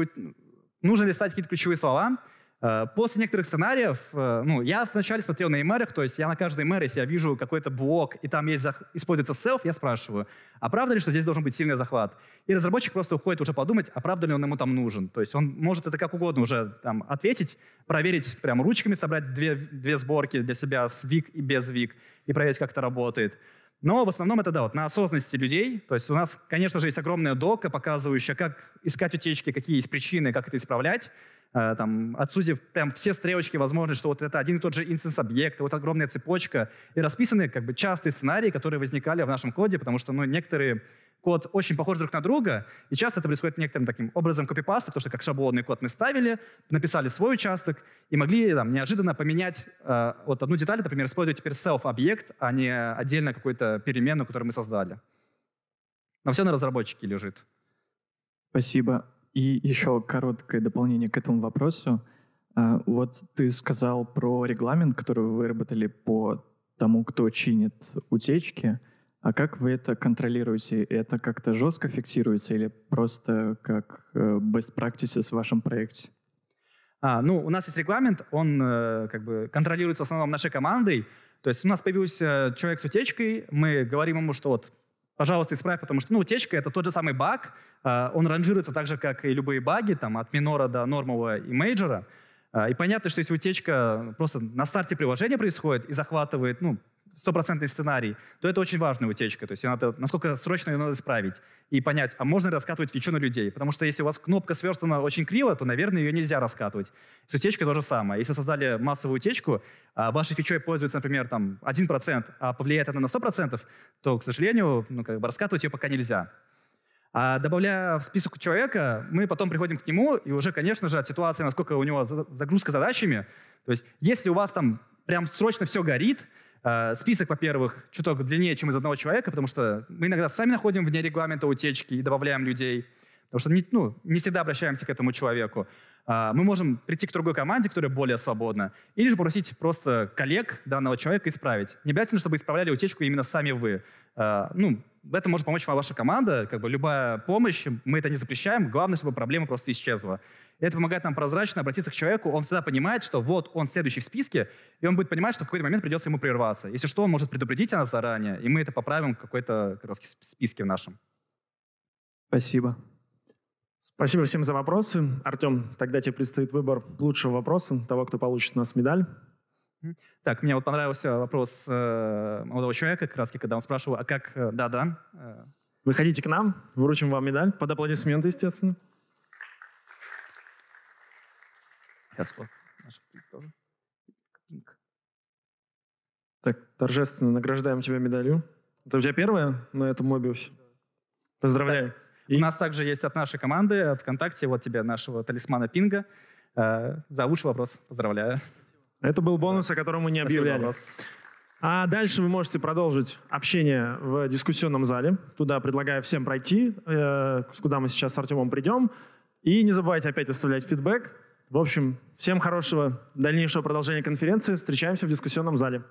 нужно ли стать какие-то ключевые слова. Э, после некоторых сценариев, э, ну, я вначале смотрел на эмэрах, то есть я на каждой эмэре, если я вижу какой-то блок, и там есть, используется self, я спрашиваю, а правда ли, что здесь должен быть сильный захват? И разработчик просто уходит уже подумать, а правда ли он ему там нужен. То есть он может это как угодно уже там ответить, проверить прямо ручками, собрать две, две сборки для себя с вик и без вик, и проверить, как это работает. Но в основном это, да, вот на осознанности людей. То есть у нас, конечно же, есть огромная дока, показывающая, как искать утечки, какие есть причины, как это исправлять. Э, там, отсузив прям все стрелочки, возможны, что вот это один и тот же инстанс-объект, вот огромная цепочка, и расписаны как бы частые сценарии, которые возникали в нашем коде, потому что, ну, некоторые код очень похож друг на друга, и часто это происходит некоторым таким образом копипаста, потому что как шаблонный код мы ставили, написали свой участок и могли там, неожиданно поменять э, вот одну деталь, например, использовать теперь self-объект, а не отдельно какую-то переменную, которую мы создали. Но все на разработчике лежит. Спасибо. И еще короткое дополнение к этому вопросу. Э, вот ты сказал про регламент, который вы выработали по тому, кто чинит утечки. А как вы это контролируете? Это как-то жестко фиксируется или просто как э, best practices в вашем проекте? А, ну, у нас есть регламент, он э, как бы контролируется в основном нашей командой. То есть у нас появился человек с утечкой, мы говорим ему, что вот пожалуйста, исправь, потому что, ну, утечка — это тот же самый баг, а, он ранжируется так же, как и любые баги, там, от минора до нормового и мейджора, а, и понятно, что если утечка просто на старте приложения происходит и захватывает, ну, стопроцентный сценарий, то это очень важная утечка. То есть ее надо, насколько срочно ее надо исправить и понять, а можно ли раскатывать фичу на людей. Потому что если у вас кнопка сверстана очень криво, то, наверное, ее нельзя раскатывать. С утечкой то же самое. Если вы создали массовую утечку, а вашей фичой пользуется, например, там, 1%, а повлияет она на 100%, то, к сожалению, ну, как бы раскатывать ее пока нельзя. А добавляя в список человека, мы потом приходим к нему, и уже, конечно же, от ситуации, насколько у него загрузка задачами, то есть если у вас там прям срочно все горит, Э, список, во-первых, чуток длиннее, чем из одного человека, потому что мы иногда сами находим вне регламента утечки и добавляем людей, потому что не, ну, не всегда обращаемся к этому человеку. А, мы можем прийти к другой команде, которая более свободна, или же попросить просто коллег данного человека исправить. Не обязательно, чтобы исправляли утечку именно сами вы. Э, ну, это может помочь вам ваша команда, как бы любая помощь, мы это не запрещаем, главное, чтобы проблема просто исчезла. это помогает нам прозрачно обратиться к человеку, он всегда понимает, что вот он следующий в списке, и он будет понимать, что в какой-то момент придется ему прерваться. Если что, он может предупредить нас заранее, и мы это поправим в какой-то как списке в нашем. Спасибо. Спасибо всем за вопросы. Артем, тогда тебе предстоит выбор лучшего вопроса, того, кто получит у нас медаль. Так, мне вот понравился вопрос э, молодого человека, как раз когда он спрашивал, а как... Э, да-да. Э, Выходите к нам, выручим вам медаль под аплодисменты, естественно. Сейчас вот наш приз тоже. Пинг. Так, торжественно награждаем тебя медалью. Это у тебя первая на этом Мобиусе? Поздравляю. Так. И... У нас также есть от нашей команды, от ВКонтакте, вот тебе нашего талисмана Пинга. Э, за лучший вопрос поздравляю. Это был бонус, о котором мы не объявляли. А дальше вы можете продолжить общение в дискуссионном зале. Туда предлагаю всем пройти, э, куда мы сейчас с Артемом придем. И не забывайте опять оставлять фидбэк. В общем, всем хорошего дальнейшего продолжения конференции. Встречаемся в дискуссионном зале.